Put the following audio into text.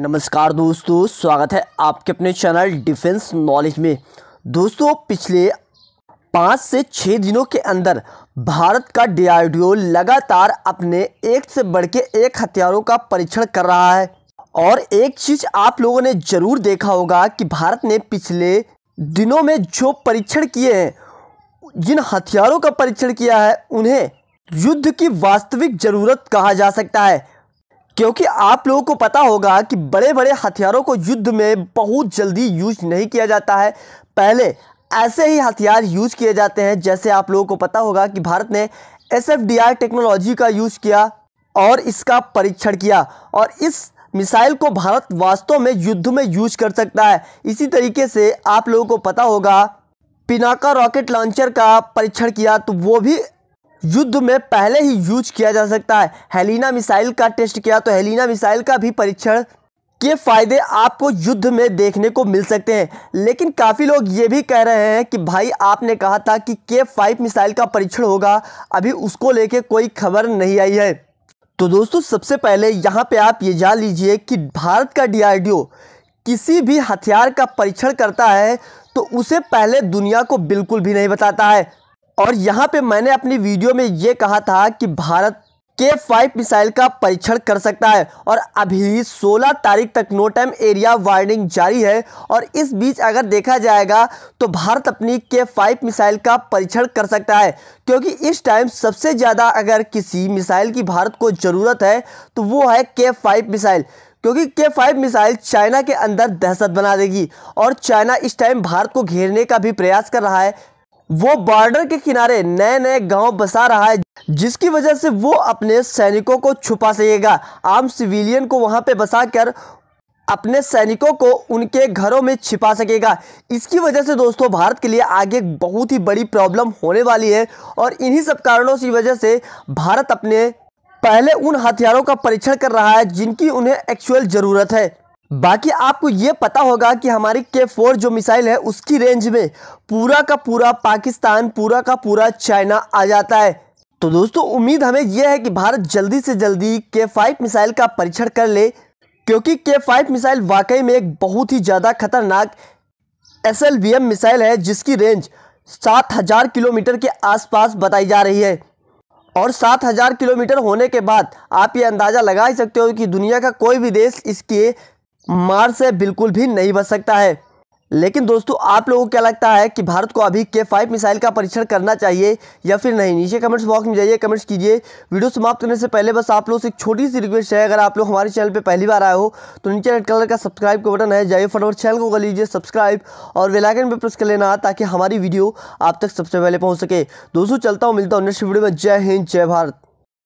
नमस्कार दोस्तों स्वागत है आपके अपने चैनल डिफेंस नॉलेज में दोस्तों पिछले पाँच से छः दिनों के अंदर भारत का डीआरडीओ लगातार अपने एक से बढ़ के एक हथियारों का परीक्षण कर रहा है और एक चीज़ आप लोगों ने ज़रूर देखा होगा कि भारत ने पिछले दिनों में जो परीक्षण किए हैं जिन हथियारों का परीक्षण किया है उन्हें युद्ध की वास्तविक ज़रूरत कहा जा सकता है क्योंकि आप लोगों को पता होगा कि बड़े बड़े हथियारों को युद्ध में बहुत जल्दी यूज नहीं किया जाता है पहले ऐसे ही हथियार यूज किए जाते हैं जैसे आप लोगों को पता होगा कि भारत ने एस टेक्नोलॉजी का यूज किया और इसका परीक्षण किया और इस मिसाइल को भारत वास्तव में युद्ध में यूज कर सकता है इसी तरीके से आप लोगों को पता होगा पिनाका रॉकेट लॉन्चर का परीक्षण किया तो वो भी युद्ध में पहले ही यूज किया जा सकता है हेलिना मिसाइल का टेस्ट किया तो हेलिना मिसाइल का भी परीक्षण के फायदे आपको युद्ध में देखने को मिल सकते हैं लेकिन काफ़ी लोग ये भी कह रहे हैं कि भाई आपने कहा था कि के फाइव मिसाइल का परीक्षण होगा अभी उसको लेके कोई खबर नहीं आई है तो दोस्तों सबसे पहले यहाँ पे आप ये जान लीजिए कि भारत का डी किसी भी हथियार का परीक्षण करता है तो उसे पहले दुनिया को बिल्कुल भी नहीं बताता है और यहाँ पे मैंने अपनी वीडियो में ये कहा था कि भारत के फाइव मिसाइल का परीक्षण कर सकता है और अभी 16 तारीख तक नो टाइम एरिया वार्निंग जारी है और इस बीच अगर देखा जाएगा तो भारत अपनी के फाइव मिसाइल का परीक्षण कर सकता है क्योंकि इस टाइम सबसे ज़्यादा अगर किसी मिसाइल की भारत को ज़रूरत है तो वो है के फाइव मिसाइल क्योंकि के फाइव मिसाइल चाइना के अंदर दहशत बना देगी और चाइना इस टाइम भारत को घेरने का भी प्रयास कर रहा है वो बॉर्डर के किनारे नए नए गांव बसा रहा है जिसकी वजह से वो अपने सैनिकों को छुपा सकेगा आम सिविलियन को वहां पे बसा कर अपने सैनिकों को उनके घरों में छिपा सकेगा इसकी वजह से दोस्तों भारत के लिए आगे बहुत ही बड़ी प्रॉब्लम होने वाली है और इन्हीं सब कारणों की वजह से भारत अपने पहले उन हथियारों का परीक्षण कर रहा है जिनकी उन्हें एक्चुअल ज़रूरत है बाकी आपको ये पता होगा कि हमारी के फोर जो मिसाइल है उसकी रेंज में पूरा का पूरा पाकिस्तान पूरा का पूरा चाइना आ जाता है तो दोस्तों उम्मीद हमें यह है कि भारत जल्दी से जल्दी के फाइव मिसाइल का परीक्षण कर ले क्योंकि के फाइव मिसाइल वाकई में एक बहुत ही ज़्यादा खतरनाक एस मिसाइल है जिसकी रेंज सात किलोमीटर के आसपास बताई जा रही है और सात हज़ार किलोमीटर होने के बाद आप ये अंदाज़ा लगा ही सकते हो कि दुनिया का कोई भी देश इसके मार से बिल्कुल भी नहीं बच सकता है लेकिन दोस्तों आप लोगों को क्या लगता है कि भारत को अभी के फाइव मिसाइल का परीक्षण करना चाहिए या फिर नहीं नीचे कमेंट्स बॉक्स में जाइए कमेंट्स कीजिए वीडियो समाप्त करने से पहले बस आप लोग से एक छोटी सी रिक्वेस्ट है अगर आप लोग हमारे चैनल पर पहली बार आए हो तो नीचे रेड कलर का सब्सक्राइब का बटन है जाइए फटोर चैनल को कर लीजिए सब्सक्राइब और वेलाइकन पर प्रेस कर लेना ताकि हमारी वीडियो आप तक सबसे पहले पहुँच सके दोस्तों चलता हूँ मिलता हूँ नेक्स्ट वीडियो में जय हिंद जय भारत